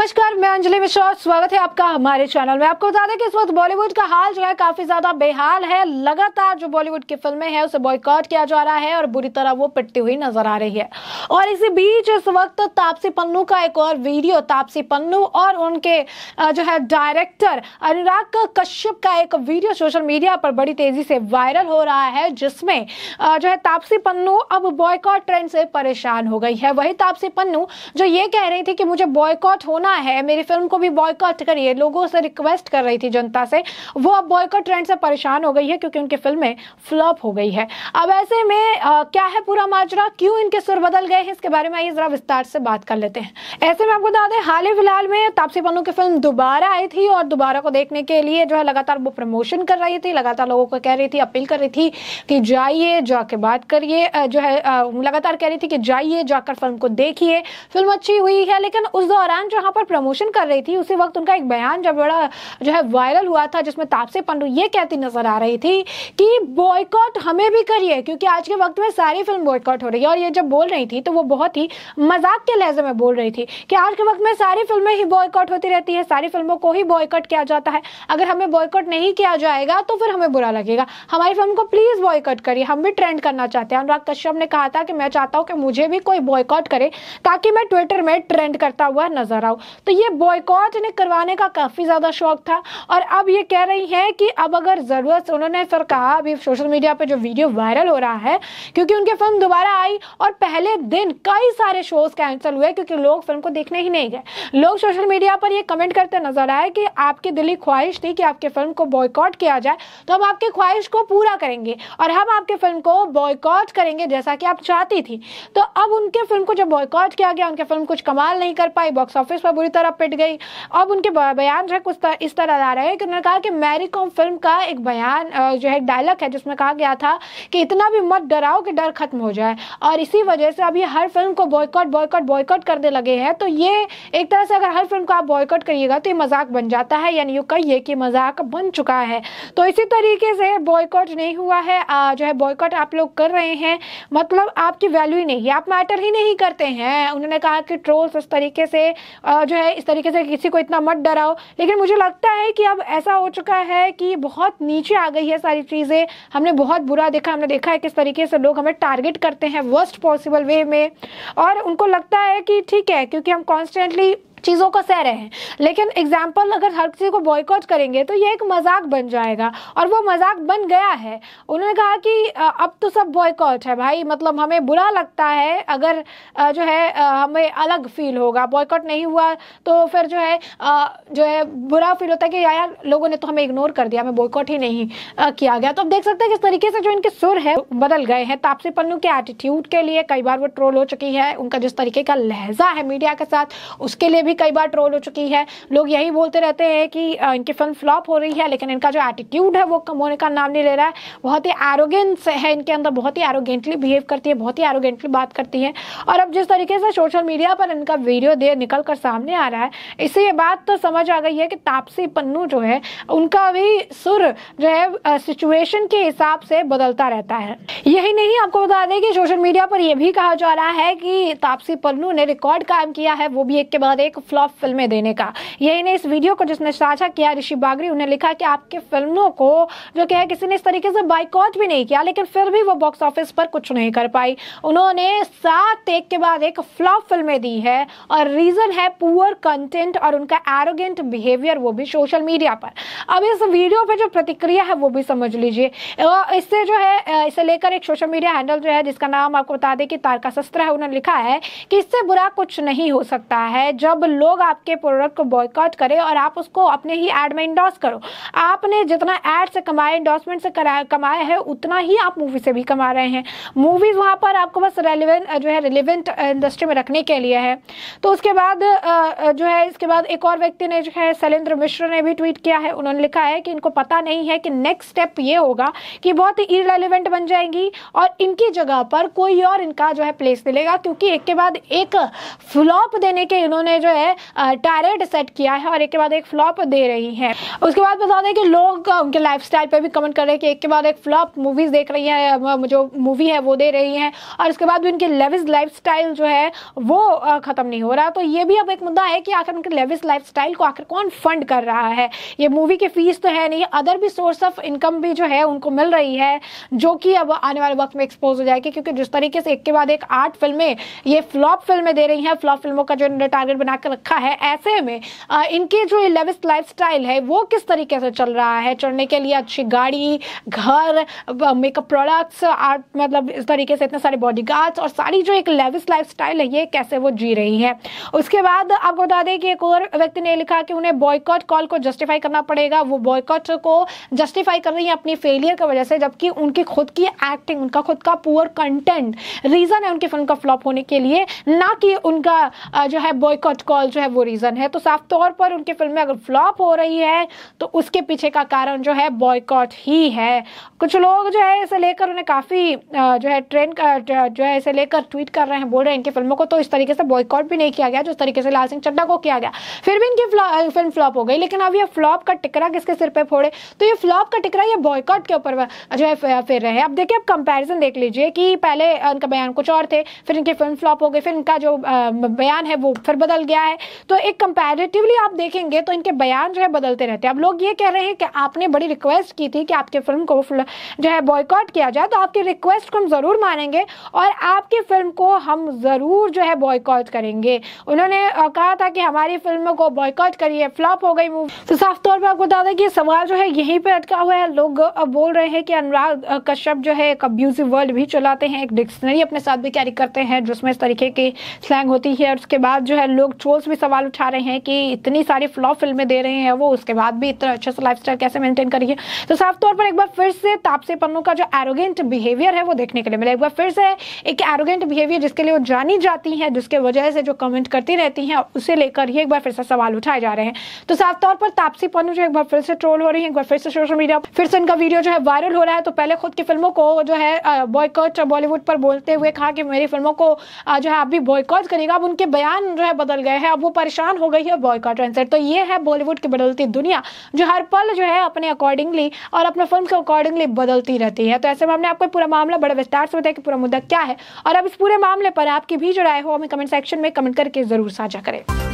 नमस्कार मैं अंजलि मिश्रा स्वागत है आपका हमारे चैनल में आपको बता दें कि इस वक्त बॉलीवुड का हाल जो है काफी ज्यादा बेहाल है लगातार जो बॉलीवुड की फिल्में हैं उसे बॉयकॉट किया जा रहा है और बुरी तरह वो पिटती हुई नजर आ रही है और इसी बीच इस वक्त तापसी पन्नू का एक और वीडियो तापसी पन्नू और उनके जो है डायरेक्टर अनुराग कश्यप का एक वीडियो सोशल मीडिया पर बड़ी तेजी से वायरल हो रहा है जिसमें जो है तापसी पन्नू अब बॉयकॉट ट्रेंड से परेशान हो गई है वही तापसी पन्नू जो ये कह रही थी कि मुझे बॉयकॉट होना करना है मेरी फिल्म को भी बॉयकॉट करिए लोगों से रिक्वेस्ट कर रही थी जनता से वो अब बॉयकॉट ट्रेंड से परेशान हो गई है क्योंकि उनकी फिल्में फ्लॉप हो गई है अब ऐसे में आ, क्या है पूरा माजरा क्यों इनके सुर बदल गए हैं इसके बारे में आइए जरा विस्तार से बात कर लेते हैं ऐसे में आपको बता दें हाल ही फिलहाल में तापसी पन्नू की फिल्म दोबारा आई थी और दोबारा को देखने के लिए जो है लगातार वो प्रमोशन कर रही थी लगातार लोगों को कह रही थी अपील कर रही थी कि जाइए जाके बात करिए जो है लगातार कह रही थी कि जाइए जाकर फिल्म को देखिए फिल्म अच्छी हुई है लेकिन उस दौरान जहां पर प्रमोशन कर रही थी उसी वक्त उनका एक बयान जब बड़ा जो है वायरल हुआ था जिसमें तापसी पंडू ये कहती नजर आ रही थी कि बॉयकॉट हमें भी करिए क्योंकि आज के वक्त में सारी फिल्म बॉयकॉट हो रही है और ये जब बोल रही थी तो वो बहुत ही मजाक के लहजे में बोल रही थी कि आज के वक्त में सारी फिल्में ही बॉयकॉट होती रहती है सारी फिल्मों को ही बॉयकॉट किया जाता है अगर हमें बॉयकॉट नहीं किया जाएगा तो फिर हमें बुरा लगेगा हमारी फिल्म को प्लीज बॉयकॉट करिए हम भी ट्रेंड करना चाहते हैं अनुराग कश्यप ने कहा था कि मैं चाहता हूँ कि मुझे भी कोई बॉयकॉट करे ताकि मैं ट्विटर में ट्रेंड करता हुआ नजर आऊँ तो ये बॉयकॉट इन्हें करवाने का काफ़ी ज़्यादा शौक था और अब ये कह रही हैं कि अब अगर ज़रूरत उन्होंने फिर कहा अभी सोशल मीडिया पर जो वीडियो वायरल हो रहा है क्योंकि उनकी फिल्म दोबारा आई और पहले दिन कई सारे शोज़ कैंसिल हुए क्योंकि लोग फिल्म को देखने ही नहीं गए लोग सोशल मीडिया पर ये कमेंट करते नजर आए कि आपकी दिली ख्वाहिश थी कि आपकी फिल्म को बॉयकॉट किया जाए तो हम आपकी ख्वाहिश को पूरा करेंगे और हम आपकी फिल्म को बॉयकॉट करेंगे जैसा कि आप चाहती थी तो अब उनके फिल्म को जब बॉयकॉट किया गया उनकी फिल्म कुछ कमाल नहीं कर पाई बॉक्स ऑफिस पर बुरी तरह पिट गई अब उनके बयान जो है कुछ तर, इस तरह आ रहे हैं कि उन्होंने कहा कि मैरी कॉम फिल्म का एक बयान जो है डायलॉग है जिसमें कहा गया था कि इतना भी मत डराओ कि डर खत्म हो जाए और इसी वजह से अभी हर फिल्म को बॉयकॉट बॉयकॉट बॉयकॉट करने लगे हैं तो ये एक तरह से अगर हर फिल्म को आप बॉयकॉट करिएगा तो ये मजाक बन जाता है यानी यू कहिए कि मजाक बन चुका है तो इसी तरीके से बॉयकॉट नहीं हुआ है जो है बॉयकॉट आप लोग कर रहे हैं मतलब आपकी वैल्यू ही नहीं आप मैटर ही नहीं करते हैं उन्होंने कहा कि ट्रोल्स इस तरीके से जो है इस तरीके से किसी को इतना मत डराओ लेकिन मुझे लगता है कि अब ऐसा हो चुका है कि बहुत नीचे आ गई है सारी चीज़ें हमने बहुत बुरा देखा हमने देखा है किस तरीके से लोग हमें टारगेट करते हैं वर्स्ट पॉसिबल वे में और उनको लगता है कि ठीक है क्योंकि हम कॉन्स्टेंटली चीज़ों को सह रहे हैं लेकिन एग्जाम्पल अगर हर किसी को बॉयकॉट करेंगे तो ये एक मजाक बन जाएगा और वो मजाक बन गया है उन्होंने कहा कि अब तो सब बॉयकॉट है भाई मतलब हमें बुरा लगता है अगर जो है हमें अलग फील होगा बॉयकॉट नहीं हुआ तो फिर जो है जो है बुरा फील होता है कि यार लोगों ने तो हमें इग्नोर कर दिया हमें बॉयकॉट ही नहीं किया गया तो आप देख सकते हैं किस तरीके से जो इनके सुर है बदल गए हैं तापसी पन्नू के एटीट्यूड के लिए कई बार वो ट्रोल हो चुकी है उनका जिस तरीके का लहजा है मीडिया के साथ उसके लिए भी भी कई बार ट्रोल हो चुकी है लोग यही बोलते रहते हैं कि इनकी फिल्म फ्लॉप हो रही है लेकिन इनका जो एटीट्यूड है वो कम होने का नाम नहीं ले रहा है बहुत ही एरोगेंस है इनके अंदर बहुत ही एरोगेंटली बिहेव करती है बहुत ही एरोगेंटली बात करती है और अब जिस तरीके से सोशल मीडिया पर इनका वीडियो दे निकल कर सामने आ रहा है इससे ये बात तो समझ आ गई है कि तापसी पन्नू जो है उनका भी सुर जो है सिचुएशन के हिसाब से बदलता रहता है यही नहीं आपको बता दें कि सोशल मीडिया पर यह भी कहा जा रहा है कि तापसी पन्नू ने रिकॉर्ड कायम किया है वो भी एक के बाद एक फ्लॉप फिल्में देने का यही ने इस वीडियो को जिसने साझा किया ऋषि बागरी उन्हें लिखा कि आपके फिल्मों को जो क्या है किसी ने इस तरीके से बाइकआउट भी नहीं किया लेकिन फिर भी वो बॉक्स ऑफिस पर कुछ नहीं कर पाई उन्होंने सात एक के बाद एक फ्लॉप फिल्में दी है और रीज़न है पुअर कंटेंट और उनका एरोगेंट बिहेवियर वो भी सोशल मीडिया पर अब इस वीडियो पर जो प्रतिक्रिया है वो भी समझ लीजिए इससे जो है इसे लेकर एक सोशल मीडिया हैंडल जो है जिसका नाम आपको बता दें कि तारका शस्त्र है उन्होंने लिखा है कि इससे बुरा कुछ नहीं हो सकता है जब लोग आपके प्रोडक्ट को बॉयकॉट करें और आप उसको अपने ही एड में इंडोर्स करो आपने जितना एड से कमाए इंडोर्समेंट से कमाया है उतना ही आप मूवी से भी कमा रहे हैं मूवीज़ वहाँ पर आपको बस रेलिवेंट जो है रिलेवेंट इंडस्ट्री में रखने के लिए है तो उसके बाद जो है इसके बाद एक और व्यक्ति ने जो है शैलेंद्र मिश्र ने भी ट्वीट किया है उन्होंने लिखा है कि इनको पता नहीं है कि नेक्स्ट स्टेप ये होगा कि बहुत ही इरेलीवेंट बन जाएंगी और इनकी जगह पर कोई और इनका जो है प्लेस मिलेगा क्योंकि एक के बाद एक फ्लॉप देने के इन्होंने जो है है टारगेट सेट किया है और एक के बाद एक फ्लॉप दे रही हैं उसके बाद बता दें कि लोग उनके लाइफ स्टाइल पर भी कमेंट कर रहे हैं कि एक के बाद एक फ्लॉप मूवीज़ देख रही हैं जो मूवी है वो दे रही हैं और उसके बाद भी उनके लेविस लाइफ स्टाइल जो है वो ख़त्म नहीं हो रहा तो ये भी अब एक मुद्दा है कि आखिर उनके लेविस लाइफ स्टाइल को आखिर कौन फंड कर रहा है ये मूवी की फीस तो है नहीं अदर भी सोर्स ऑफ इनकम भी जो है उनको मिल रही है जो कि अब आने वाले वक्त में एक्सपोज हो जाएगी क्योंकि जिस तरीके से एक के बाद एक आठ फिल्में ये फ्लॉप फिल्में दे रही हैं फ्लॉप फिल्मों का जो टारगेट बनाकर रखा है ऐसे में इनके जो लेविस लाइफ है वो किस तरीके से चल रहा है चढ़ने के लिए अच्छी गाड़ी घर मेकअप प्रोडक्ट्स आर्ट मतलब इस तरीके से इतने सारे बॉडी और सारी जो एक लेविस लाइफ है ये कैसे वो जी रही है उसके बाद आपको बता दें कि एक और व्यक्ति ने लिखा कि उन्हें बॉयकॉट कॉल को जस्टिफाई करना पड़ेगा वो बॉयकॉट को जस्टिफाई कर रही है अपनी फेलियर की वजह से जबकि उनकी खुद की एक्टिंग उनका खुद का पुअर कंटेंट रीज़न है उनकी फिल्म का फ्लॉप होने के लिए ना कि उनका जो है बॉयकॉट कॉल ऑल जो है वो रीज़न है तो साफ तौर पर उनकी फिल्में अगर फ्लॉप हो रही है तो उसके पीछे का कारण जो है बॉयकॉट ही है कुछ लोग जो है इसे लेकर उन्हें काफ़ी जो है ट्रेंड जो है इसे लेकर ट्वीट कर रहे हैं बोल रहे हैं इनकी फिल्मों को तो इस तरीके से बॉयकॉट भी नहीं किया गया जो तरीके से लाल सिंह चड्डा को किया गया फिर भी इनकी फिल्म फ्लॉप हो गई लेकिन अब यह फ्लॉप का टिकरा किसके सिर पर फोड़े तो ये फ्लॉप का टिकरा ये बॉयकॉट के ऊपर जो है फिर रहे अब देखिए अब कंपेरिजन देख लीजिए कि पहले उनका बयान कुछ और थे फिर इनकी फिल्म फ्लॉप हो गई फिर इनका जो बयान है वो फिर बदल गया है है तो एक कंपेरेटिवली आप देखेंगे तो इनके बयान जो है बदलते रहते हैं अब लोग ये कह रहे हैं कि आपने बड़ी रिक्वेस्ट की थी कि आपकी फिल्म को जो है बॉयकॉट किया जाए तो आपकी रिक्वेस्ट को हम ज़रूर मानेंगे और आपकी फिल्म को हम ज़रूर जो है बॉयकॉट करेंगे उन्होंने कहा था कि हमारी फिल्म को बॉयकॉट करिए फ्लॉप हो गई मूवी तो साफ तौर पर आपको बता दें कि सवाल जो है यहीं पर अटका हुआ है लोग बोल रहे हैं कि अनुराग कश्यप जो है एक अब्यूजिव वर्ड भी चलाते हैं एक डिक्शनरी अपने साथ भी कैरी करते हैं जिसमें इस तरीके की स्लैंग होती है और उसके बाद जो है लोग ट्रोल्स भी सवाल उठा रहे हैं कि इतनी सारी फ्लॉप फिल्में दे रहे हैं वो उसके बाद भी इतना अच्छे से लाइफ कैसे मेंटेन करिए तो साफ तौर पर एक बार फिर से तापसी पन्नू का जो एरोगेंट बिहेवियर है वो देखने के लिए मिला एक बार फिर से एक एरोगेंट बिहेवियर जिसके लिए वो जानी जाती हैं जिसके वजह से जो कमेंट करती रहती हैं उसे लेकर ही एक बार फिर से सवाल उठाए जा रहे हैं तो साफ तौर पर तापसी पन्नू जो एक बार फिर से ट्रोल हो रही है एक बार फिर से सोशल मीडिया फिर से इनका वीडियो जो है वायरल हो रहा है तो पहले खुद की फिल्मों को जो है बॉयकॉट बॉलीवुड पर बोलते हुए कहा कि मेरी फिल्मों को जो है आप भी बॉयकॉट करिएगा अब उनके बयान जो है बदल गए है अब वो परेशान हो गई है बॉयकॉट ट्रेंड तो ये है बॉलीवुड की बदलती दुनिया जो हर पल जो है अपने अकॉर्डिंगली और अपने फिल्म के अकॉर्डिंगली बदलती रहती है तो ऐसे में हमने आपको पूरा मामला बड़ा विस्तार से बताया कि पूरा मुद्दा क्या है और अब इस पूरे मामले पर आपकी भी जो राय हो हमें कमेंट सेक्शन में कमेंट करके जरूर साझा करें